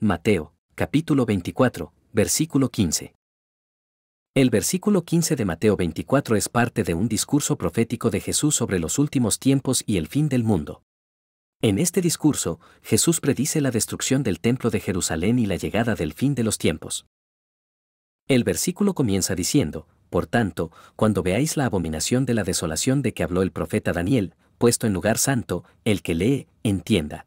Mateo, capítulo 24, versículo 15. El versículo 15 de Mateo 24 es parte de un discurso profético de Jesús sobre los últimos tiempos y el fin del mundo. En este discurso, Jesús predice la destrucción del templo de Jerusalén y la llegada del fin de los tiempos. El versículo comienza diciendo, Por tanto, cuando veáis la abominación de la desolación de que habló el profeta Daniel, puesto en lugar santo, el que lee, entienda.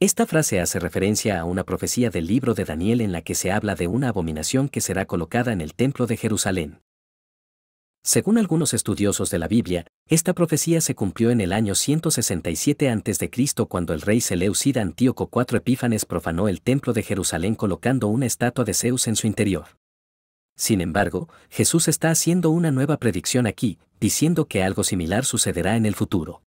Esta frase hace referencia a una profecía del libro de Daniel en la que se habla de una abominación que será colocada en el templo de Jerusalén. Según algunos estudiosos de la Biblia, esta profecía se cumplió en el año 167 a.C. cuando el rey Seleucida Antíoco IV Epífanes profanó el templo de Jerusalén colocando una estatua de Zeus en su interior. Sin embargo, Jesús está haciendo una nueva predicción aquí, diciendo que algo similar sucederá en el futuro.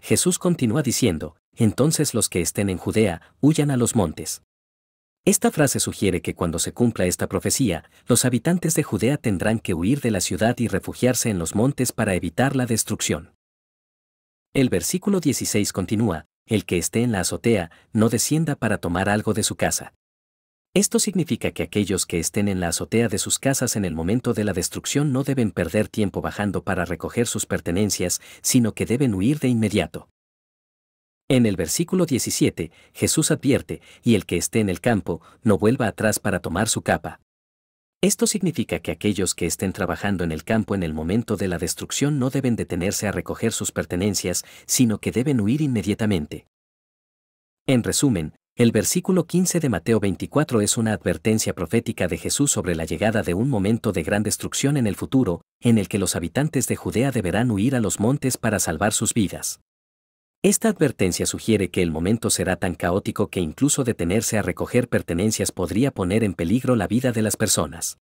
Jesús continúa diciendo, entonces los que estén en Judea, huyan a los montes. Esta frase sugiere que cuando se cumpla esta profecía, los habitantes de Judea tendrán que huir de la ciudad y refugiarse en los montes para evitar la destrucción. El versículo 16 continúa, el que esté en la azotea, no descienda para tomar algo de su casa. Esto significa que aquellos que estén en la azotea de sus casas en el momento de la destrucción no deben perder tiempo bajando para recoger sus pertenencias, sino que deben huir de inmediato. En el versículo 17, Jesús advierte, y el que esté en el campo, no vuelva atrás para tomar su capa. Esto significa que aquellos que estén trabajando en el campo en el momento de la destrucción no deben detenerse a recoger sus pertenencias, sino que deben huir inmediatamente. En resumen, el versículo 15 de Mateo 24 es una advertencia profética de Jesús sobre la llegada de un momento de gran destrucción en el futuro, en el que los habitantes de Judea deberán huir a los montes para salvar sus vidas. Esta advertencia sugiere que el momento será tan caótico que incluso detenerse a recoger pertenencias podría poner en peligro la vida de las personas.